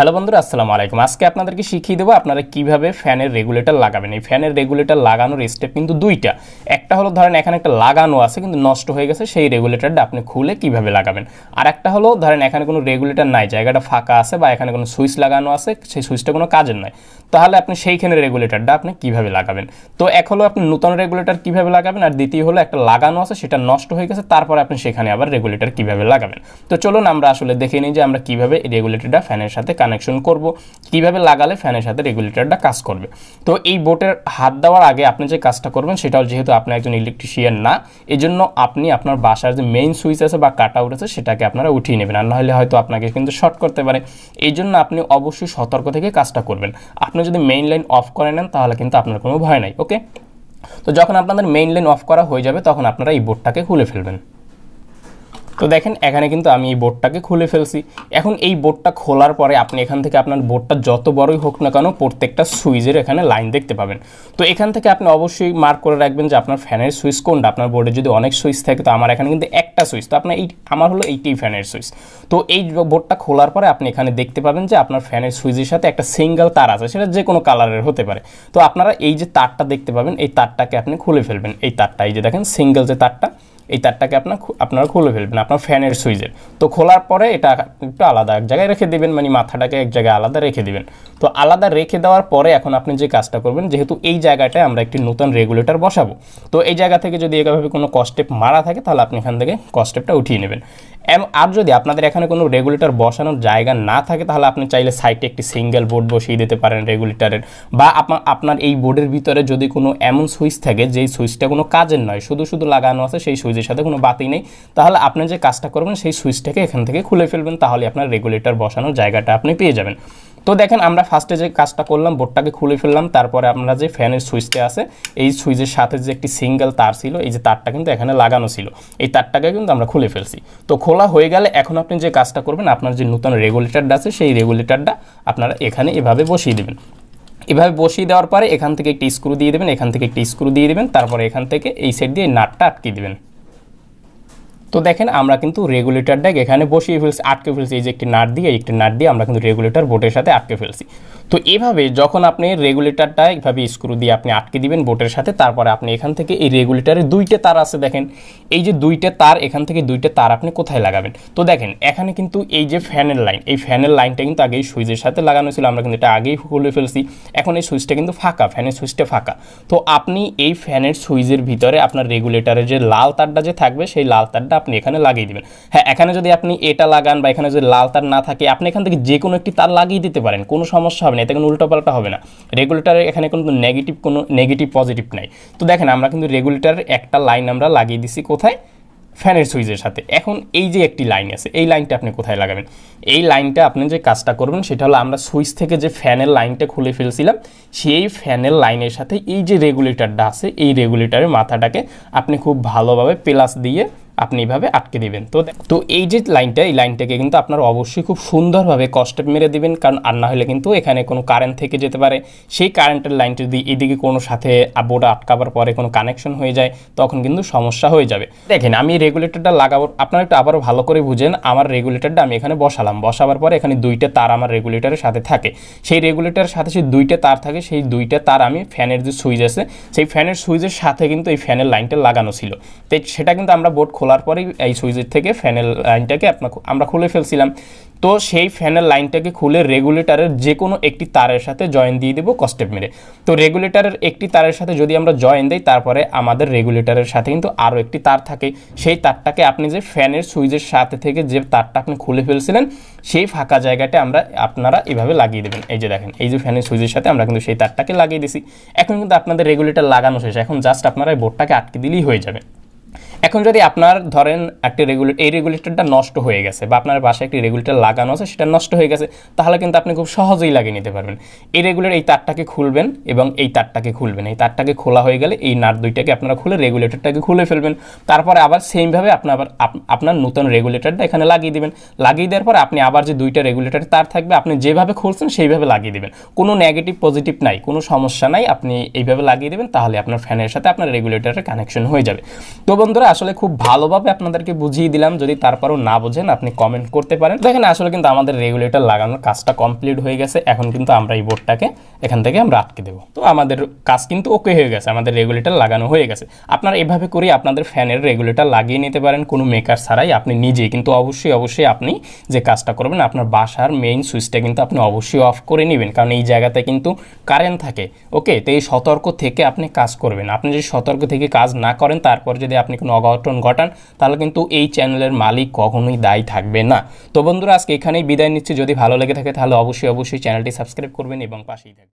hello বন্ধুরা আসসালামু আলাইকুম আজকে আপনাদেরকে শিখিয়ে দেবো আপনারা কিভাবে ফ্যানের রেগুলেটর লাগাবেন এই ফ্যানের রেগুলেটর লাগানোর স্টেপ কিন্তু দুইটা একটা হলো ধরেন এখানে একটা লাগানো আছে কিন্তু নষ্ট হয়ে গেছে সেই রেগুলেটরটা আপনি খুলে কিভাবে লাগাবেন আর একটা হলো ধরেন এখানে কোনো রেগুলেটর নাই জায়গাটা ফাঁকা আছে বা এখানে কোনো সুইচ লাগানো আছে সেই সুইচটা কোনো কাজের নয় তাহলে আপনি সেইখানে রেগুলেটরটা আপনি কিভাবে লাগাবেন তো এক হলো আপনি নতুন রেগুলেটর কিভাবে লাগাবেন আর দ্বিতীয় হলো একটা লাগানো আছে সেটা নষ্ট হয়ে গেছে তারপর আপনি সেখানে আবার রেগুলেটর কিভাবে লাগাবেন তো চলুন আমরা আসলে দেখে নিই যে আমরা কিভাবে রেগুলেটরটা ফ্যানের সাথে কানেক্ট কানেকশন করব কিভাবে লাগালে ফ্যানের সাথে রেগুলেটরটা কাজ করবে তো এই বোটের হাত দেওয়ার আগে আপনি যে কাজটা করবেন সেটা যেহেতু আপনি একজন ইলেকট্রিশিয়ান না এজন্য আপনি আপনার বাসার যে মেইন সুইচ আছে বা কাট আউট আছে সেটাকে আপনারা উঠিয়ে নেবেন আর নাহলে হয়তো আপনাকে কিন্তু শর্ট করতে পারে এই জন্য আপনি অবশ্যই সতর্ক থেকে কাজটা করবেন আপনি যদি মেইন লাইন অফ করে নেন তাহলে কিন্তু আপনার কোনো ভয় নাই ওকে তো যখন আপনাদের মেইন লাইন অফ করা হয়ে যাবে তখন আপনারা এই বোর্ডটাকে খুলে ফেলবেন তো দেখেন এখানে কিন্তু আমি এই বোর্ডটাকে খুলে ফেলছি এখন এই বোর্ডটা খোলার পরে আপনি এখান থেকে আপনার বোর্ডটা যত বড়ই হোক না কেন প্রত্যেকটা সুইচের এখানে লাইন দেখতে পাবেন তো এখান থেকে আপনি অবশ্যই মার্ক করে রাখবেন যে আপনার ফ্যানের সুইচ কোনটা আপনার বোর্ডে যদি অনেক সুইচ থাকে তো আমার এখানে কিন্তু একটা সুইচ তো আপনার এই আমার হলো এইটি ফ্যানের সুইচ তো এই বোর্ডটা খোলার পরে আপনি এখানে দেখতে পাবেন যে আপনার ফ্যানের সুইচের সাথে একটা সিঙ্গেল তার আছে সেটা যে কোনো কালারের হতে পারে তো আপনারা এই যে তারটা দেখতে পাবেন এই তারটাকে আপনি খুলে ফেলবেন এই তারটা এই যে দেখেন সিঙ্গেল যে তারটা এই তারটাকে আপনার আপনারা খুলে ফেলবেন আপনার ফ্যানের সুইচের তো খোলার পরে এটা একটু আলাদা এক জায়গায় রেখে দেবেন মানে মাথাটাকে এক জায়গায় আলাদা রেখে দেবেন তো আলাদা রেখে দেওয়ার পরে এখন আপনি যে কাজটা করবেন যেহেতু এই জায়গাটায় আমরা একটি নতুন রেগুলেটর বসাবো তো এই জায়গা থেকে যদি এভাবে কোনো কস্টেপ মারা থাকে তাহলে আপনি এখান থেকে কস্টেপটা উঠিয়ে নেবেন আর যদি আপনাদের এখানে কোনো রেগুলেটর বসানোর জায়গা না থাকে তাহলে আপনি চাইলে সাইটে একটি সিঙ্গেল বোর্ড বসিয়ে দিতে পারেন রেগুলেটরের বা আপনার আপনার এই বোর্ডের ভিতরে যদি কোনো এমন সুইচ থাকে যেই সুইচটা কোনো কাজের নয় শুধু শুধু লাগানো আছে সেই সুইচের সাথে কোনো বাতি নেই তাহলে আপনি যে কাজটা করবেন সেই সুইচটাকে এখান থেকে খুলে ফেলবেন তাহলে আপনার রেগুলেটর বসানোর জায়গাটা আপনি পেয়ে যাবেন তো দেখেন আমরা ফার্স্টে যে কাজটা করলাম বোর্ডটাকে খুলে ফেললাম তারপরে আমরা যে ফ্যানের সুইচটা আছে এই সুইচের সাথে যে একটি সিঙ্গেল তার ছিল এই যে তারটা কিন্তু এখানে লাগানো ছিল এই তারটাকে কিন্তু আমরা খুলে ফেলছি তো খোলা হয়ে গেলে এখন আপনি যে কাজটা করবেন আপনার যে নতুন রেগুলেটারটা আছে সেই রেগুলেটারটা আপনারা এখানে এভাবে বসিয়ে দেবেন এভাবে বসিয়ে দেওয়ার পরে এখান থেকে একটি স্ক্রু দিয়ে দেবেন এখান থেকে একটি স্ক্রু দিয়ে দেবেন তারপরে এখান থেকে এই সাইড দিয়ে নাটটা আটকে দেবেন তো দেখেন আমরা কিন্তু রেগুলেটর ড্যাগ এখানে বসিয়ে ফেলছি আটকে ফেলছি এই যে একটি নাট দিয়ে একটি নাট দিয়ে আমরা কিন্তু রেগুলেটর বোটের সাথে আটকে ফেলছি তো এভাবে যখন আপনি রেগুলেটরটা এইভাবে স্ক্রু দিয়ে আপনি আটকে দিবেন বোটের সাথে তারপরে আপনি এখান থেকে এই রেগুলেটারে দুইটা তার আছে দেখেন এই যে দুইটা তার এখান থেকে দুইটা তার আপনি কোথায় লাগাবেন তো দেখেন এখানে কিন্তু এই যে ফ্যানের লাইন এই ফ্যানের লাইনটা কিন্তু আগে সুইচের সাথে লাগানো ছিল আমরা কিন্তু এটা আগেই খুলে ফেলছি এখন এই সুইচটা কিন্তু ফাঁকা ফ্যানের সুইচটা ফাঁকা তো আপনি এই ফ্যানের সুইচের ভিতরে আপনার রেগুলেটারের যে লাল তারটা যে থাকবে সেই লাল তারটা আপনি এখানে লাগিয়ে দেবেন হ্যাঁ এখানে যদি আপনি এটা লাগান বা এখানে যদি লাল তার না থাকে আপনি এখান থেকে যে কোনো একটি তার লাগিয়ে দিতে পারেন কোনো সমস্যা হবে না এতে কোনো উল্টোপাল্টা হবে না রেগুলেটারের এখানে কোনো নেগেটিভ কোনো নেগেটিভ পজিটিভ নাই তো দেখেন আমরা কিন্তু রেগুলেটারের একটা লাইন আমরা লাগিয়ে দিছি কোথায় ফ্যানের সুইচের সাথে এখন এই যে একটি লাইন আছে এই লাইনটা আপনি কোথায় লাগাবেন এই লাইনটা আপনি যে কাজটা করবেন সেটা হলো আমরা সুইচ থেকে যে ফ্যানের লাইনটা খুলে ফেলছিলাম সেই ফ্যানের লাইনের সাথে এই যে রেগুলেটরটা আছে এই রেগুলেটরের মাথাটাকে আপনি খুব ভালোভাবে প্লাস দিয়ে আপনি এইভাবে আটকে দিবেন তো তো এই যে লাইনটা এই লাইনটাকে কিন্তু আপনার অবশ্যই খুব সুন্দরভাবে কষ্টে মেরে দিবেন কারণ আর না হলে কিন্তু এখানে কোনো কারেন্ট থেকে যেতে পারে সেই কারেন্টের লাইনটা যদি এদিকে কোনো সাথে বোর্ড আটকাবার পরে কোনো কানেকশন হয়ে যায় তখন কিন্তু সমস্যা হয়ে যাবে দেখেন আমি রেগুলেটরটা লাগাবো আপনারা একটু আবারও ভালো করে বুঝেন আমার রেগুলেটরটা আমি এখানে বসালাম বসাবার পরে এখানে দুইটা তার আমার রেগুলেটরের সাথে থাকে সেই রেগুলেটরের সাথে সেই দুইটা তার থাকে সেই দুইটা তার আমি ফ্যানের যে সুইচ আছে সেই ফ্যানের সুইচের সাথে কিন্তু এই ফ্যানের লাইনটা লাগানো ছিল তো সেটা কিন্তু আমরা বোর্ড খোলা খোলার পরেই এই সুইচের থেকে ফ্যানের লাইনটাকে আপনার আমরা খুলে ফেলছিলাম তো সেই ফ্যানের লাইনটাকে খুলে রেগুলেটারের যে কোনো একটি তারের সাথে জয়েন দিয়ে দেবো কস্টেপ মেরে তো রেগুলেটারের একটি তারের সাথে যদি আমরা জয়েন দিই তারপরে আমাদের রেগুলেটারের সাথে কিন্তু আরও একটি তার থাকে সেই তারটাকে আপনি যে ফ্যানের সুইচের সাথে থেকে যে তারটা আপনি খুলে ফেলছিলেন সেই ফাঁকা জায়গাটা আমরা আপনারা এভাবে লাগিয়ে দেবেন এই যে দেখেন এই যে ফ্যানের সুইচের সাথে আমরা কিন্তু সেই তারটাকে লাগিয়ে দিছি এখন কিন্তু আপনাদের রেগুলেটার লাগানো শেষ এখন জাস্ট আপনারা এই বোর্ডটাকে আটকে দিলেই হয়ে যাবে এখন যদি আপনার ধরেন একটি রেগুলেটর এই রেগুলেটরটা নষ্ট হয়ে গেছে বা আপনার বাসায় একটি রেগুলেটর লাগানো আছে সেটা নষ্ট হয়ে গেছে তাহলে কিন্তু আপনি খুব সহজেই লাগিয়ে নিতে পারবেন এই রেগুলেটর এই তারটাকে খুলবেন এবং এই তারটাকে খুলবেন এই তারটাকে খোলা হয়ে গেলে এই নার দুইটাকে আপনারা খুলে রেগুলেটরটাকে খুলে ফেলবেন তারপরে আবার সেমভাবে আপনি আবার আপনার নতুন রেগুলেটরটা এখানে লাগিয়ে দেবেন লাগিয়ে দেওয়ার পর আপনি আবার যে দুইটা রেগুলেটর তার থাকবে আপনি যেভাবে খুলছেন সেইভাবে লাগিয়ে দেবেন কোনো নেগেটিভ পজিটিভ নাই কোনো সমস্যা নাই আপনি এইভাবে লাগিয়ে দেবেন তাহলে আপনার ফ্যানের সাথে আপনার রেগুলেটরের কানেকশন হয়ে যাবে তো বন্ধুরা আসলে খুব ভালোভাবে আপনাদেরকে বুঝিয়ে দিলাম যদি তারপরও না বোঝেন আপনি কমেন্ট করতে পারেন দেখেন আসলে কিন্তু আমাদের রেগুলেটর লাগানোর কাজটা কমপ্লিট হয়ে গেছে এখন কিন্তু আমরা এই বোর্ডটাকে এখান থেকে আমরা আটকে দেবো তো আমাদের কাজ কিন্তু ওকে হয়ে গেছে আমাদের রেগুলেটর লাগানো হয়ে গেছে আপনারা এভাবে করে আপনাদের ফ্যানের রেগুলেটর লাগিয়ে নিতে পারেন কোনো মেকার ছাড়াই আপনি নিজেই কিন্তু অবশ্যই অবশ্যই আপনি যে কাজটা করবেন আপনার বাসার মেইন সুইচটা কিন্তু আপনি অবশ্যই অফ করে নেবেন কারণ এই জায়গাতে কিন্তু কারেন্ট থাকে ওকে তো এই সতর্ক থেকে আপনি কাজ করবেন আপনি যদি সতর্ক থেকে কাজ না করেন তারপর যদি আপনি কোনো অঘটন ঘটান তাহলে কিন্তু এই চ্যানেলের মালিক কখনোই দায়ী থাকবে না তো বন্ধুরা আজকে এখানেই বিদায় নিচ্ছি যদি ভালো লেগে থাকে তাহলে অবশ্যই অবশ্যই চ্যানেলটি সাবস্ক্রাইব করবেন এবং পাশেই থাকবেন